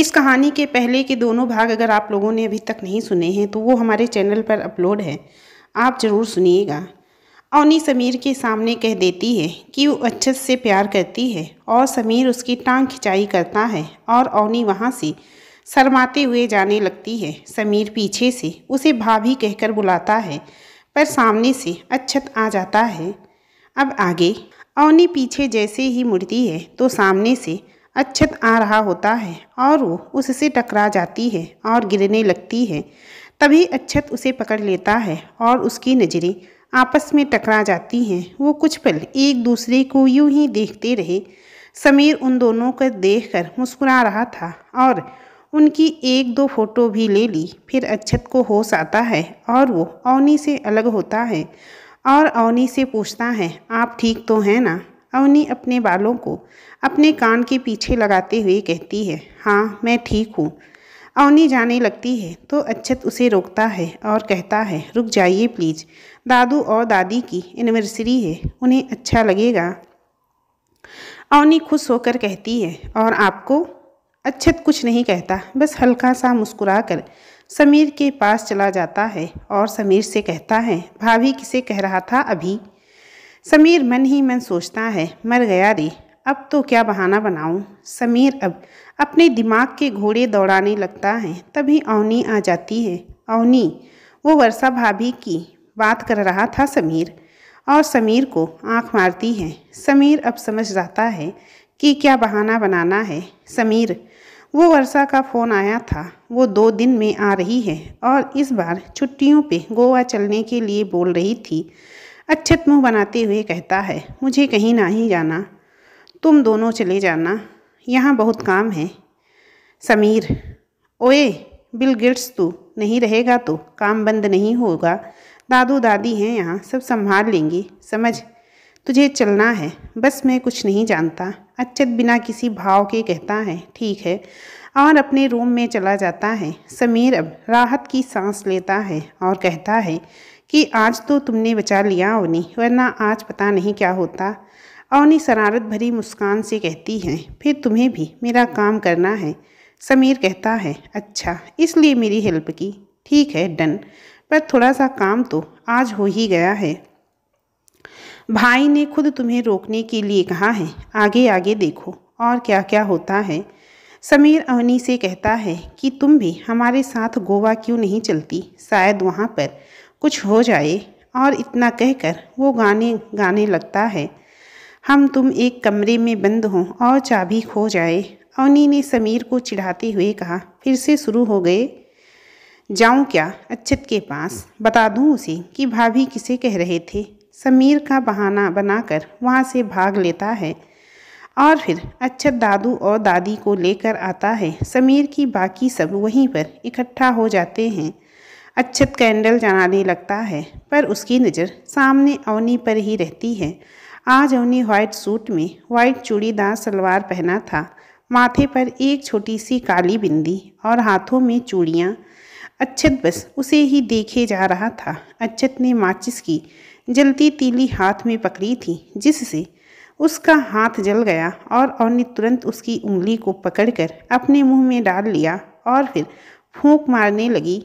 इस कहानी के पहले के दोनों भाग अगर आप लोगों ने अभी तक नहीं सुने हैं तो वो हमारे चैनल पर अपलोड है आप ज़रूर सुनिएगा अवनी समीर के सामने कह देती है कि वो अच्छत से प्यार करती है और समीर उसकी टांग खिंचाई करता है और अवनी वहाँ से शरमाते हुए जाने लगती है समीर पीछे से उसे भाभी कहकर बुलाता है पर सामने से अच्छत आ जाता है अब आगे अवनी पीछे जैसे ही मुड़ती है तो सामने से अच्छत आ रहा होता है और वो उससे टकरा जाती है और गिरने लगती है तभी अच्छत उसे पकड़ लेता है और उसकी नज़रें आपस में टकरा जाती हैं वो कुछ पल एक दूसरे को यूं ही देखते रहे समीर उन दोनों को देखकर मुस्कुरा रहा था और उनकी एक दो फोटो भी ले ली फिर अच्छत को होश आता है और वो अवनी से अलग होता है और अवनी से पूछता है आप ठीक तो हैं ना अवनी अपने बालों को अपने कान के पीछे लगाते हुए कहती है हाँ मैं ठीक हूँ अवनी जाने लगती है तो अच्छत उसे रोकता है और कहता है रुक जाइए प्लीज दादू और दादी की एनिवर्सरी है उन्हें अच्छा लगेगा अवनी खुश होकर कहती है और आपको अच्छत कुछ नहीं कहता बस हल्का सा मुस्कुरा कर समीर के पास चला जाता है और समीर से कहता है भाभी किसे कह रहा था अभी समीर मन ही मन सोचता है मर गया रे अब तो क्या बहाना बनाऊं समीर अब अपने दिमाग के घोड़े दौड़ाने लगता है तभी अवनी आ जाती है अवनी वो वर्षा भाभी की बात कर रहा था समीर और समीर को आंख मारती है समीर अब समझ जाता है कि क्या बहाना बनाना है समीर वो वर्षा का फ़ोन आया था वो दो दिन में आ रही है और इस बार छुट्टियों पे गोवा चलने के लिए बोल रही थी अच्छत मुँह बनाते हुए कहता है मुझे कहीं ना ही जाना तुम दोनों चले जाना यहाँ बहुत काम है समीर ओए बिल गिट्स तू नहीं रहेगा तो काम बंद नहीं होगा दादू दादी हैं यहाँ सब संभाल लेंगी समझ तुझे चलना है बस मैं कुछ नहीं जानता अच्छत बिना किसी भाव के कहता है ठीक है और अपने रूम में चला जाता है समीर अब राहत की सांस लेता है और कहता है कि आज तो तुमने बचा लिया अवनी वरना आज पता नहीं क्या होता अवनी शरारत भरी मुस्कान से कहती है फिर तुम्हें भी मेरा काम करना है समीर कहता है अच्छा इसलिए मेरी हेल्प की ठीक है डन पर थोड़ा सा काम तो आज हो ही गया है भाई ने खुद तुम्हें रोकने के लिए कहा है आगे आगे देखो और क्या क्या होता है समीर अवनी से कहता है कि तुम भी हमारे साथ गोवा क्यों नहीं चलती शायद वहाँ पर कुछ हो जाए और इतना कहकर वो गाने गाने लगता है हम तुम एक कमरे में बंद हों और चाबी खो जाए अवनी ने समीर को चिढ़ाते हुए कहा फिर से शुरू हो गए जाऊं क्या अच्छत के पास बता दूं उसे कि भाभी किसे कह रहे थे समीर का बहाना बनाकर वहाँ से भाग लेता है और फिर अच्छत दादू और दादी को लेकर आता है समीर की बाकी सब वहीं पर इकट्ठा हो जाते हैं अच्छत कैंडल जलाने लगता है पर उसकी नज़र सामने अवनी पर ही रहती है आज अवनी व्हाइट सूट में व्हाइट चूड़ीदार सलवार पहना था माथे पर एक छोटी सी काली बिंदी और हाथों में चूड़ियाँ अच्छत बस उसे ही देखे जा रहा था अच्छत ने माचिस की जलती तीली हाथ में पकड़ी थी जिससे उसका हाथ जल गया और अवनी तुरंत उसकी उंगली को पकड़कर अपने मुंह में डाल लिया और फिर फूंक मारने लगी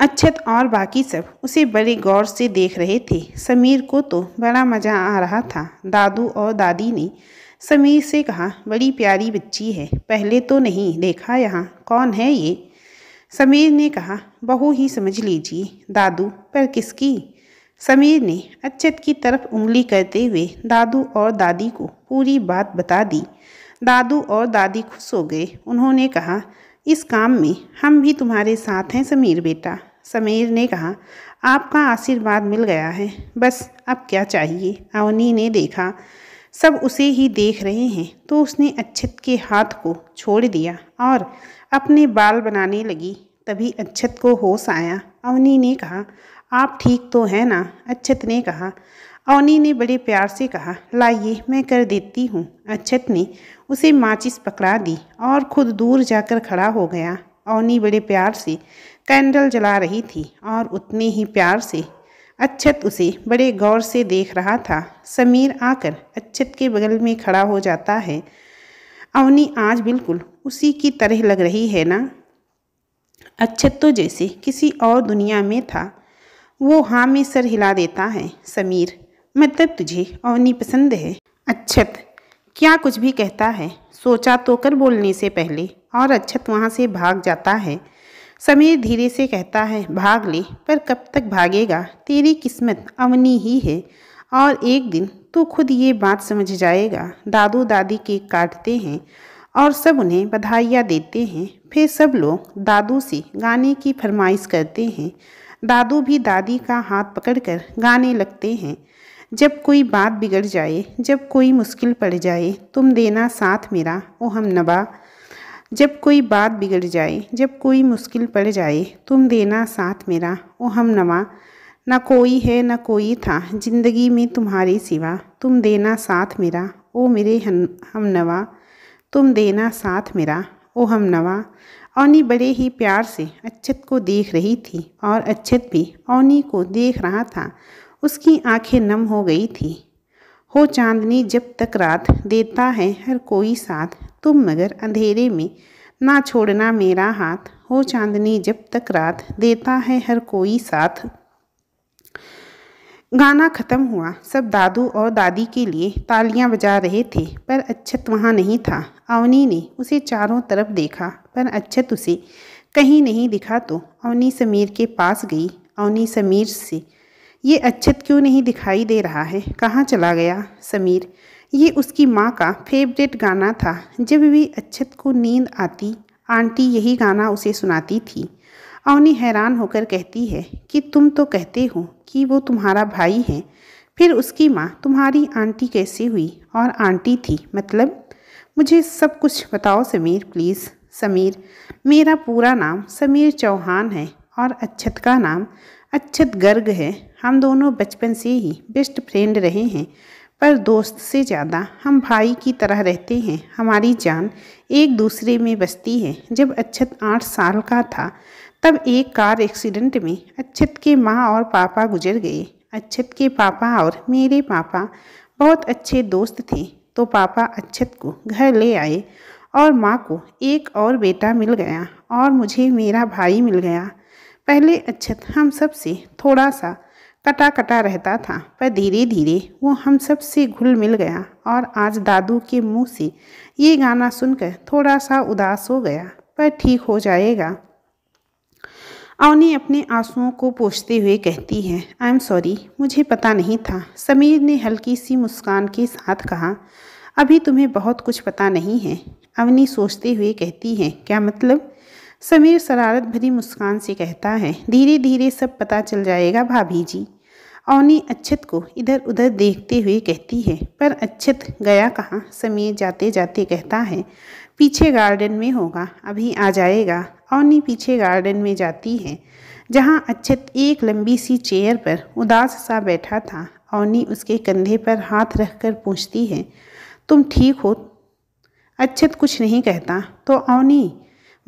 अक्षत और बाकी सब उसे बड़े गौर से देख रहे थे समीर को तो बड़ा मज़ा आ रहा था दादू और दादी ने समीर से कहा बड़ी प्यारी बच्ची है पहले तो नहीं देखा यहाँ कौन है ये समीर ने कहा बहू ही समझ लीजिए दादू पर किसकी समीर ने अच्छत की तरफ उंगली करते हुए दादू और दादी को पूरी बात बता दी दादू और दादी खुश हो गए उन्होंने कहा इस काम में हम भी तुम्हारे साथ हैं समीर बेटा समीर ने कहा आपका आशीर्वाद मिल गया है बस अब क्या चाहिए अवनी ने देखा सब उसे ही देख रहे हैं तो उसने अच्छत के हाथ को छोड़ दिया और अपने बाल बनाने लगी तभी अच्छत को होश आया अवनी ने कहा आप ठीक तो हैं ना अच्छत ने कहा अवनी ने बड़े प्यार से कहा लाइए मैं कर देती हूँ अच्छत ने उसे माचिस पकड़ा दी और खुद दूर जाकर खड़ा हो गया अवनी बड़े प्यार से कैंडल जला रही थी और उतने ही प्यार से अच्छत उसे बड़े गौर से देख रहा था समीर आकर अच्छत के बगल में खड़ा हो जाता है अवनी आज बिल्कुल उसी की तरह लग रही है ना अच्छत तो जैसे किसी और दुनिया में था वो हाँ में सर हिला देता है समीर मतलब तुझे अवनी पसंद है अच्छत क्या कुछ भी कहता है सोचा तो कर बोलने से पहले और अच्छत वहाँ से भाग जाता है समीर धीरे से कहता है भाग ले पर कब तक भागेगा तेरी किस्मत अवनी ही है और एक दिन तू खुद ये बात समझ जाएगा दादू दादी केक काटते हैं और सब उन्हें बधाइयाँ देते हैं फिर सब लोग दादू से गाने की फरमाइश करते हैं दादू भी दादी का हाथ पकड़कर गाने लगते हैं जब कोई बात बिगड़ जाए जब कोई मुश्किल पड़ जाए तुम देना साथ मेरा ओ हम नबा जब कोई बात बिगड़ जाए जब कोई मुश्किल पड़ जाए तुम देना साथ मेरा ओ हम नवा ना कोई है ना कोई था जिंदगी में तुम्हारे सिवा तुम देना साथ मेरा ओ मेरे हम नवा तुम देना साथ मेरा ओ हम नवा औनी बड़े ही प्यार से अच्छत को देख रही थी और अच्छत भी औनी को देख रहा था उसकी आंखें नम हो गई थी हो चांदनी जब तक रात देता है हर कोई साथ तुम मगर अंधेरे में ना छोड़ना मेरा हाथ हो चांदनी जब तक रात देता है हर कोई साथ गाना ख़त्म हुआ सब दादू और दादी के लिए तालियां बजा रहे थे पर अच्छत वहाँ नहीं था अवनी ने उसे चारों तरफ देखा पर अच्छत उसे कहीं नहीं दिखा तो अवनी समीर के पास गई अवनी समीर से ये अच्छत क्यों नहीं दिखाई दे रहा है कहाँ चला गया समीर ये उसकी माँ का फेवरेट गाना था जब भी अच्छत को नींद आती आंटी यही गाना उसे सुनाती थी अवनी हैरान होकर कहती है कि तुम तो कहते हो कि वो तुम्हारा भाई है फिर उसकी माँ तुम्हारी आंटी कैसे हुई और आंटी थी मतलब मुझे सब कुछ बताओ समीर प्लीज़ समीर मेरा पूरा नाम समीर चौहान है और अच्छत का नाम अच्छत गर्ग है हम दोनों बचपन से ही बेस्ट फ्रेंड रहे हैं पर दोस्त से ज़्यादा हम भाई की तरह रहते हैं हमारी जान एक दूसरे में बसती है जब अक्षत आठ साल का था तब एक कार एक्सीडेंट में अक्षत के माँ और पापा गुजर गए अक्षत के पापा और मेरे पापा बहुत अच्छे दोस्त थे तो पापा अक्षत को घर ले आए और माँ को एक और बेटा मिल गया और मुझे मेरा भाई मिल गया पहले अक्षत हम सब से थोड़ा सा कटा कटा रहता था पर धीरे धीरे वो हम सब से घुल मिल गया और आज दादू के मुंह से ये गाना सुनकर थोड़ा सा उदास हो गया पर ठीक हो जाएगा अवनी अपने आंसुओं को पोछते हुए कहती है आई एम सॉरी मुझे पता नहीं था समीर ने हल्की सी मुस्कान के साथ कहा अभी तुम्हें बहुत कुछ पता नहीं है अवनी सोचते हुए कहती है क्या मतलब समीर शरारत भरी मुस्कान से कहता है धीरे धीरे सब पता चल जाएगा भाभी जी औनी अच्छत को इधर उधर देखते हुए कहती है पर अच्छत गया कहाँ समीर जाते जाते कहता है पीछे गार्डन में होगा अभी आ जाएगा औनी पीछे गार्डन में जाती है जहाँ अच्छत एक लंबी सी चेयर पर उदास सा बैठा था औनी उसके कंधे पर हाथ रखकर पूछती है तुम ठीक हो अच्छत कुछ नहीं कहता तो औनी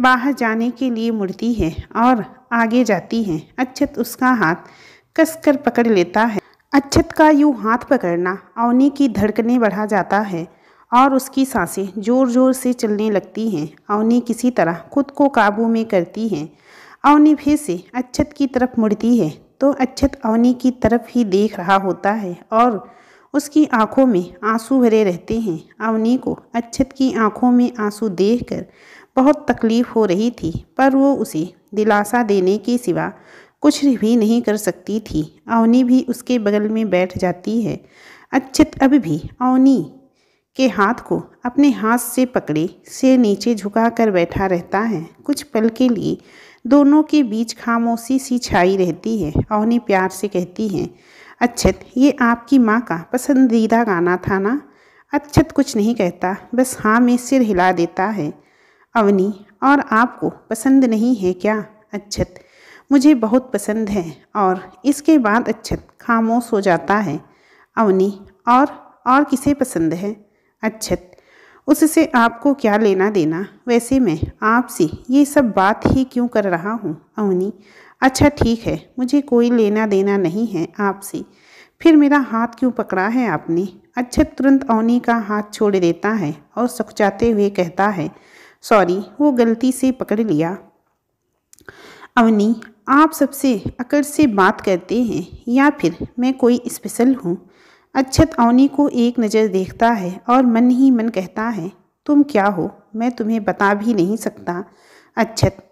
बाहर जाने के लिए मुड़ती है और आगे जाती है अच्छत उसका हाथ कसकर पकड़ लेता है अच्छत का यूँ हाथ पकड़ना अवनी की धड़कने बढ़ा जाता है और उसकी सांसें जोर जोर से चलने लगती हैं अवनी किसी तरह खुद को काबू में करती है अवनी फिर से अच्छत की तरफ मुड़ती है तो अच्छत अवनी की तरफ ही देख रहा होता है और उसकी आंखों में आंसू भरे रहते हैं अवनी को अच्छत की आंखों में आंसू देखकर बहुत तकलीफ़ हो रही थी पर वो उसे दिलासा देने के सिवा कुछ भी नहीं कर सकती थी अवनी भी उसके बगल में बैठ जाती है अच्छत अब भी अवनी के हाथ को अपने हाथ से पकड़े से नीचे झुकाकर बैठा रहता है कुछ पल के लिए दोनों के बीच खामोशी सी छाई रहती है अवनी प्यार से कहती है अच्छत ये आपकी माँ का पसंदीदा गाना था ना अच्छत कुछ नहीं कहता बस हाँ में सिर हिला देता है अवनी और आपको पसंद नहीं है क्या अच्छत मुझे बहुत पसंद है और इसके बाद अच्छत खामोश हो जाता है अवनी और और किसे पसंद है अच्छत उससे आपको क्या लेना देना वैसे मैं आपसे ये सब बात ही क्यों कर रहा हूँ अवनी अच्छा ठीक है मुझे कोई लेना देना नहीं है आपसे फिर मेरा हाथ क्यों पकड़ा है आपने अच्छत तुरंत अवनी का हाथ छोड़ देता है और सुखचाते हुए कहता है सॉरी वो गलती से पकड़ लिया अवनी आप सबसे अकड़ से बात करते हैं या फिर मैं कोई स्पेशल हूँ अच्छत अवनी को एक नज़र देखता है और मन ही मन कहता है तुम क्या हो मैं तुम्हें बता भी नहीं सकता अच्छत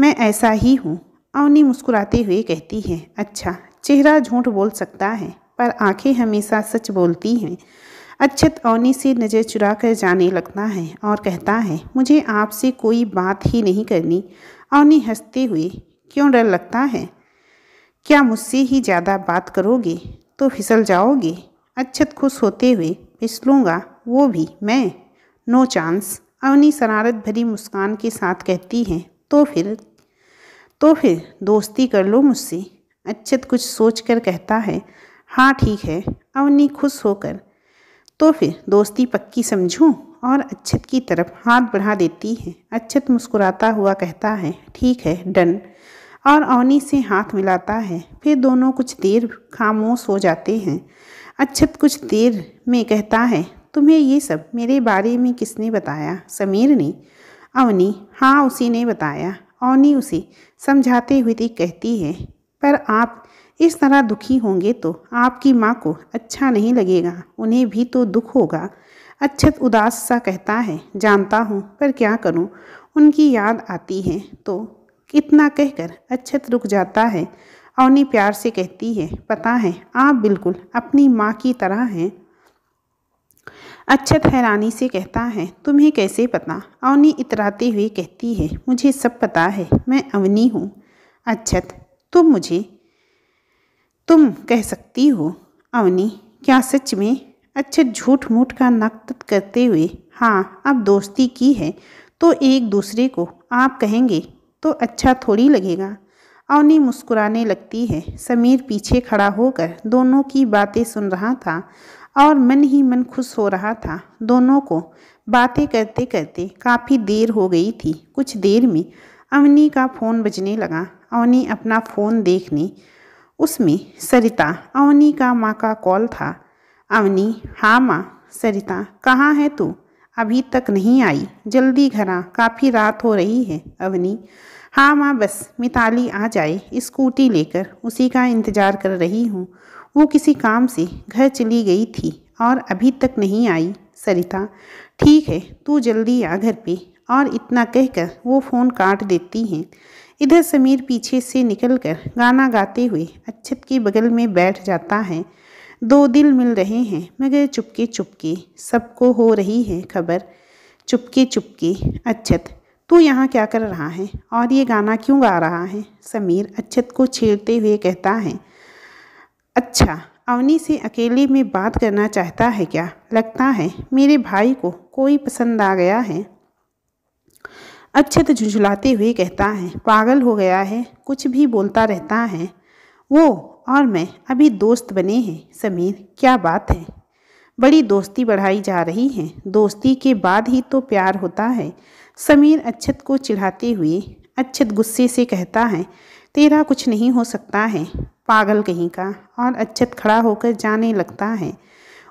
मैं ऐसा ही हूँ अवनी मुस्कुराते हुए कहती है अच्छा चेहरा झूठ बोल सकता है पर आंखें हमेशा सच बोलती हैं अच्छत अवनी से नज़र चुरा कर जाने लगता है और कहता है मुझे आपसे कोई बात ही नहीं करनी अवनी हंसते हुए क्यों डर लगता है क्या मुझसे ही ज़्यादा बात करोगे तो फिसल जाओगे अच्छत खुश होते हुए फिसलूँगा वो भी मैं नो चांस अवनी शरारत भरी मुस्कान के साथ कहती है तो फिर तो फिर दोस्ती कर लो मुझसे अच्छत कुछ सोच कर कहता है हाँ ठीक है अवनी खुश होकर तो फिर दोस्ती पक्की समझूं और अच्छत की तरफ हाथ बढ़ा देती है अच्छत मुस्कुराता हुआ कहता है ठीक है डन और अवनी से हाथ मिलाता है फिर दोनों कुछ देर खामोश हो जाते हैं अच्छत कुछ देर में कहता है तुम्हें ये सब मेरे बारे में किसने बताया समीर ने अवनी हाँ उसी ने बताया अवनी उसे समझाते हुए कहती है पर आप इस तरह दुखी होंगे तो आपकी माँ को अच्छा नहीं लगेगा उन्हें भी तो दुख होगा अच्छत उदास सा कहता है जानता हूँ पर क्या करूँ उनकी याद आती है तो इतना कहकर अच्छत रुक जाता है अवनी प्यार से कहती है पता है आप बिल्कुल अपनी माँ की तरह हैं अच्छत हैरानी से कहता है तुम्हें कैसे पता अवनी इतराते हुए कहती है मुझे सब पता है मैं अवनी हूँ अच्छत तुम मुझे तुम कह सकती हो अवनी क्या सच में अच्छे झूठ मूठ का नकद करते हुए हाँ अब दोस्ती की है तो एक दूसरे को आप कहेंगे तो अच्छा थोड़ी लगेगा अवनी मुस्कुराने लगती है समीर पीछे खड़ा होकर दोनों की बातें सुन रहा था और मन ही मन खुश हो रहा था दोनों को बातें करते करते काफ़ी देर हो गई थी कुछ देर में अवनी का फ़ोन बजने लगा अवनी अपना फ़ोन देखने उसमें सरिता अवनी का माँ का कॉल था अवनी हाँ माँ सरिता कहाँ है तू अभी तक नहीं आई जल्दी घर आ काफ़ी रात हो रही है अवनी हाँ माँ बस मिताली आ जाए स्कूटी लेकर उसी का इंतज़ार कर रही हूँ वो किसी काम से घर चली गई थी और अभी तक नहीं आई सरिता ठीक है तू जल्दी आ घर पे और इतना कहकर वो फ़ोन काट देती हैं इधर समीर पीछे से निकलकर गाना गाते हुए अच्छत के बगल में बैठ जाता है दो दिल मिल रहे हैं मगर चुपके चुपके सबको हो रही है खबर चुपके चुपके अच्छत तू यहाँ क्या कर रहा है और ये गाना क्यों गा रहा है समीर अच्छत को छेड़ते हुए कहता है अच्छा अवनी से अकेले में बात करना चाहता है क्या लगता है मेरे भाई को कोई पसंद आ गया है अक्षत तो झुंझुलाते हुए कहता है पागल हो गया है कुछ भी बोलता रहता है वो और मैं अभी दोस्त बने हैं समीर क्या बात है बड़ी दोस्ती बढ़ाई जा रही है दोस्ती के बाद ही तो प्यार होता है समीर अक्षत को चिढ़ाते हुए अक्षत गुस्से से कहता है तेरा कुछ नहीं हो सकता है पागल कहीं का और अक्षत खड़ा होकर जाने लगता है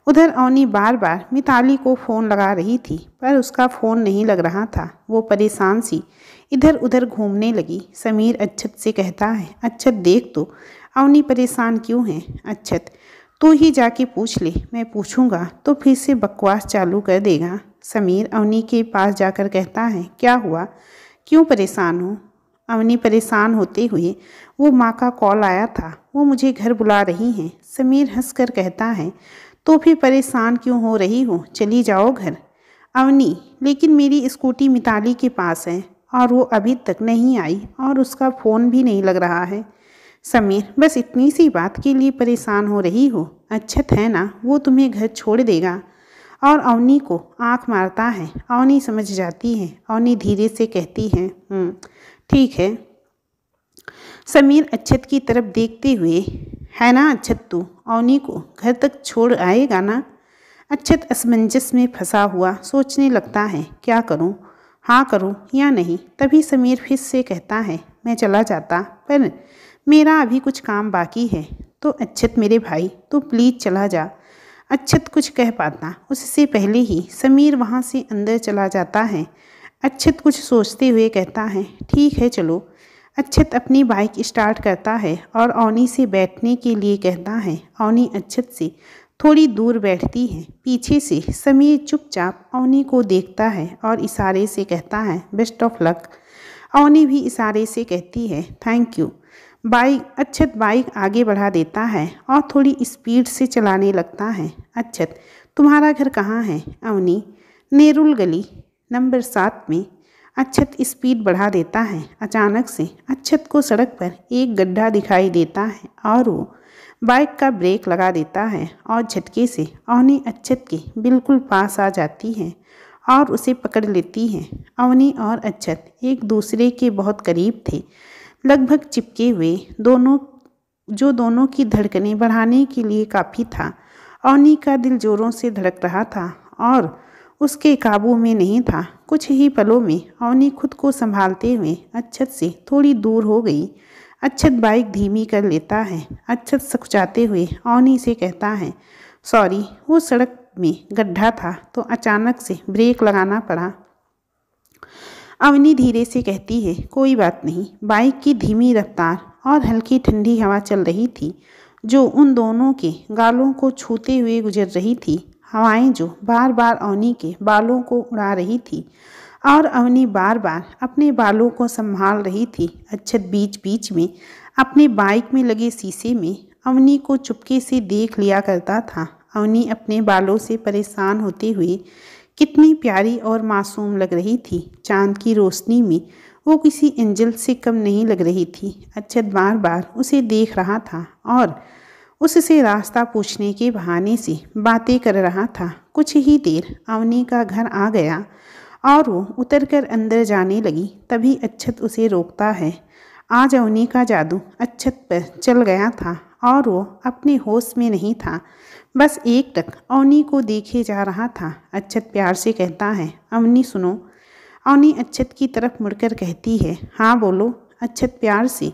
उधर अवनी बार बार मिताली को फ़ोन लगा रही थी पर उसका फ़ोन नहीं लग रहा था वो परेशान सी इधर उधर घूमने लगी समीर अच्छत से कहता है अच्छत देख तो अवनी परेशान क्यों है अच्छत तू ही जाके पूछ ले मैं पूछूंगा तो फिर से बकवास चालू कर देगा समीर अवनी के पास जाकर कहता है क्या हुआ क्यों परेशान हो अवनी परेशान होते हुए वो माँ का कॉल आया था वो मुझे घर बुला रही हैं समीर हंस कहता है तो भी परेशान क्यों हो रही हो चली जाओ घर अवनी लेकिन मेरी स्कूटी मिताली के पास है और वो अभी तक नहीं आई और उसका फ़ोन भी नहीं लग रहा है समीर बस इतनी सी बात के लिए परेशान हो रही हो अच्छत है ना वो तुम्हें घर छोड़ देगा और अवनी को आंख मारता है अवनी समझ जाती है अवनी धीरे से कहती है हम्म, ठीक है समीर अच्छत की तरफ देखते हुए है ना अच्छत तू अवनी को घर तक छोड़ आएगा ना अच्छत असमंजस में फंसा हुआ सोचने लगता है क्या करूं हाँ करूं या नहीं तभी समीर फिर से कहता है मैं चला जाता पर मेरा अभी कुछ काम बाकी है तो अच्छत मेरे भाई तो प्लीज़ चला जा अच्छत कुछ कह पाता उससे पहले ही समीर वहाँ से अंदर चला जाता है अच्छत कुछ सोचते हुए कहता है ठीक है चलो अच्छत अपनी बाइक स्टार्ट करता है और ओनी से बैठने के लिए कहता है ओनी अच्छत से थोड़ी दूर बैठती है पीछे से समीर चुपचाप ओनी को देखता है और इशारे से कहता है बेस्ट ऑफ लक ओनी भी इशारे से कहती है थैंक यू बाइक अच्छत बाइक आगे बढ़ा देता है और थोड़ी स्पीड से चलाने लगता है अच्छत तुम्हारा घर कहाँ है अवनी नेरुल गली नंबर सात में अक्षत स्पीड बढ़ा देता है अचानक से अक्षत को सड़क पर एक गड्ढा दिखाई देता है और वो बाइक का ब्रेक लगा देता है और झटके से अवनी अक्षत के बिल्कुल पास आ जाती है और उसे पकड़ लेती है अवनी और अक्षत एक दूसरे के बहुत करीब थे लगभग चिपके हुए दोनों जो दोनों की धड़कनें बढ़ाने के लिए काफ़ी था अवनी का दिल जोरों से धड़क रहा था और उसके काबू में नहीं था कुछ ही पलों में अवनी खुद को संभालते हुए अच्छत से थोड़ी दूर हो गई अच्छत बाइक धीमी कर लेता है अच्छत सकुचाते हुए अवनी से कहता है सॉरी वो सड़क में गड्ढा था तो अचानक से ब्रेक लगाना पड़ा अवनी धीरे से कहती है कोई बात नहीं बाइक की धीमी रफ्तार और हल्की ठंडी हवा चल रही थी जो उन दोनों के गालों को छूते हुए गुजर रही थी हवाएं जो बार बार अवनी के बालों को उड़ा रही थी और अवनी बार बार अपने बालों को संभाल रही थी अच्छत बीच बीच में अपने बाइक में लगे शीशे में अवनी को चुपके से देख लिया करता था अवनी अपने बालों से परेशान होते हुए कितनी प्यारी और मासूम लग रही थी चांद की रोशनी में वो किसी एंजल से कम नहीं लग रही थी अच्छत बार बार उसे देख रहा था और उससे रास्ता पूछने के बहाने से बातें कर रहा था कुछ ही देर अवनी का घर आ गया और वो उतर कर अंदर जाने लगी तभी अच्छत उसे रोकता है आज अवनी का जादू अच्छत पर चल गया था और वो अपने होश में नहीं था बस एक टक अवनी को देखे जा रहा था अच्छत प्यार से कहता है अवनी सुनो अवनी अच्छत की तरफ मुड़कर कहती है हाँ बोलो अच्छत प्यार से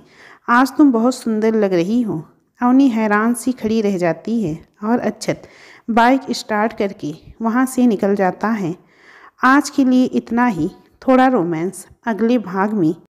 आज तुम बहुत सुंदर लग रही हो अवनी हैरान सी खड़ी रह जाती है और अच्छत बाइक स्टार्ट करके वहाँ से निकल जाता है आज के लिए इतना ही थोड़ा रोमांस अगले भाग में